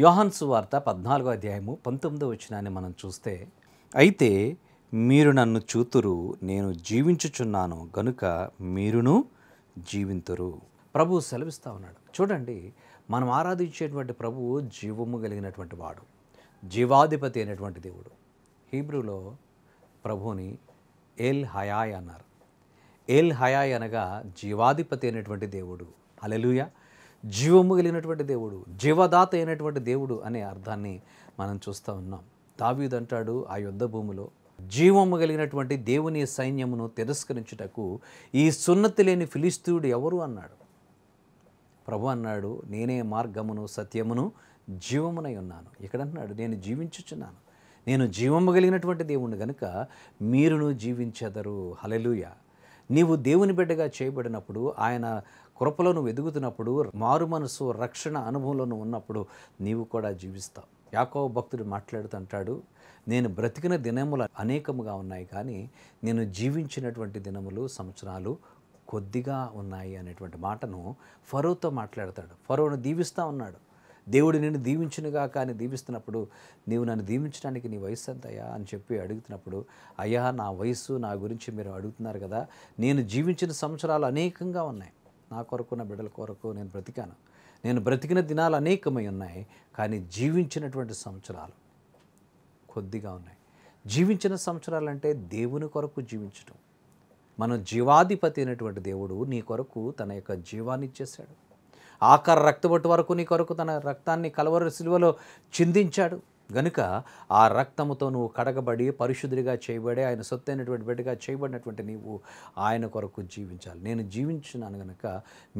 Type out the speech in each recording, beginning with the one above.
యోహన్సు వార్త పద్నాలుగో అధ్యాయము పంతొమ్మిదో వచ్చినాన్ని మనం చూస్తే అయితే మీరు నన్ను చూతురు నేను జీవించుచున్నాను గనుక మీరును జీవింతురు ప్రభు సెలవిస్తూ ఉన్నాడు చూడండి మనం ఆరాధించేటువంటి ప్రభువు జీవము కలిగినటువంటి వాడు జీవాధిపతి అయినటువంటి దేవుడు హీబ్రూలో ప్రభుని ఎల్ హయాయ్ అన్నారు ఎల్ హయాయ్ అనగా జీవాధిపతి అయినటువంటి దేవుడు అలెలుయా జీవము కలిగినటువంటి దేవుడు జీవదాత అయినటువంటి దేవుడు అనే అర్థాన్ని మనం చూస్తూ ఉన్నాం దావీద్ అంటాడు ఆ యుద్ధ భూమిలో జీవము కలిగినటువంటి దేవుని సైన్యమును తిరస్కరించుటకు ఈ సున్నతి లేని ఫిలిస్తీయుడు ఎవరు అన్నాడు ప్రభు అన్నాడు నేనే మార్గమును సత్యమును జీవమునై ఉన్నాను ఇక్కడ అన్నాడు నేను జీవించుచున్నాను నేను జీవము కలిగినటువంటి దేవుణ్ణి గనుక మీరును జీవించెదరు హలెలుయ నీవు దేవుని బిడ్డగా చేయబడినప్పుడు ఆయన కృపలను వెదుగుతున్నప్పుడు ఎదుగుతున్నప్పుడు మారు మనసు రక్షణ అనుభవంలో ఉన్నప్పుడు నీవు కూడా జీవిస్తావు యాకో భక్తుడు మాట్లాడుతుంటాడు నేను బ్రతికిన దినములు అనేకముగా ఉన్నాయి కానీ నేను జీవించినటువంటి దినములు సంవత్సరాలు కొద్దిగా ఉన్నాయి అనేటువంటి మాటను ఫరోతో మాట్లాడతాడు ఫరోను దీవిస్తూ ఉన్నాడు దేవుడు నేను దీవించునుగా కానీ దీవిస్తున్నప్పుడు నీవు నన్ను దీవించడానికి నీ వయసు ఎంత అయ్యా అని చెప్పి అడుగుతున్నప్పుడు అయ్యా నా వయసు నా గురించి మీరు అడుగుతున్నారు కదా నేను జీవించిన సంవత్సరాలు అనేకంగా ఉన్నాయి నా కొరకు నా బిడ్డల కొరకు నేను బ్రతికాను నేను బ్రతికిన దినాలు అనేకమై ఉన్నాయి కానీ జీవించినటువంటి సంవత్సరాలు కొద్దిగా ఉన్నాయి జీవించిన సంవత్సరాలు అంటే దేవుని కొరకు జీవించడం మన జీవాధిపతి అయినటువంటి దేవుడు నీ కొరకు తన యొక్క జీవాన్ని ఇచ్చేశాడు ఆకార రక్తబొట్టు వరకు నీ కొరకు తన రక్తాన్ని కలవరు సిలువలో చిందించాడు గనుక ఆ రక్తముతో నువ్వు కడగబడి పరిశుద్ధిగా చేయబడి ఆయన సొత్తైనటువంటి బిడ్డగా చేయబడినటువంటి నీవు ఆయన కొరకు జీవించాలి నేను జీవించినాను గనుక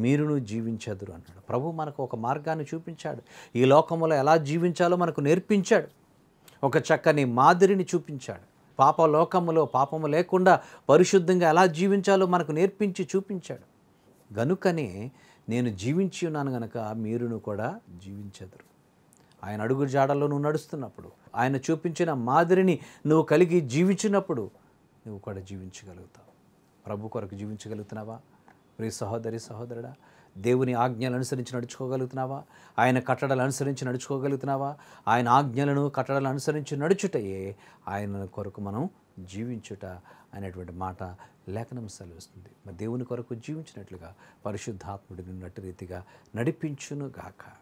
మీరును జీవించదురు అన్నాడు ప్రభు మనకు ఒక మార్గాన్ని చూపించాడు ఈ లోకంలో ఎలా జీవించాలో మనకు నేర్పించాడు ఒక చక్కని మాదిరిని చూపించాడు పాప లోకములో పాపము లేకుండా పరిశుద్ధంగా ఎలా జీవించాలో మనకు నేర్పించి చూపించాడు గనుకనే నేను జీవించి ఉన్నాను గనక మీరును కూడా జీవించదురు ఆయన అడుగు జాడల్లో నువ్వు నడుస్తున్నప్పుడు ఆయన చూపించిన మాదిరిని నువ్వు కలిగి జీవించినప్పుడు నువ్వు కూడా జీవించగలుగుతావు ప్రభు కొరకు జీవించగలుగుతున్నావా ప్రియ సహోదరి సహోదరుడా దేవుని ఆజ్ఞలు అనుసరించి నడుచుకోగలుగుతున్నావా ఆయన కట్టడలు అనుసరించి నడుచుకోగలుగుతున్నావా ఆయన ఆజ్ఞలను కట్టడలు అనుసరించి నడుచుటయే ఆయన కొరకు మనం జీవించుట అనేటువంటి మాట లేఖనం సెలవుస్తుంది మరి దేవుని కొరకు జీవించినట్లుగా పరిశుద్ధాత్ముడిని నటు రీతిగా నడిపించునుగాక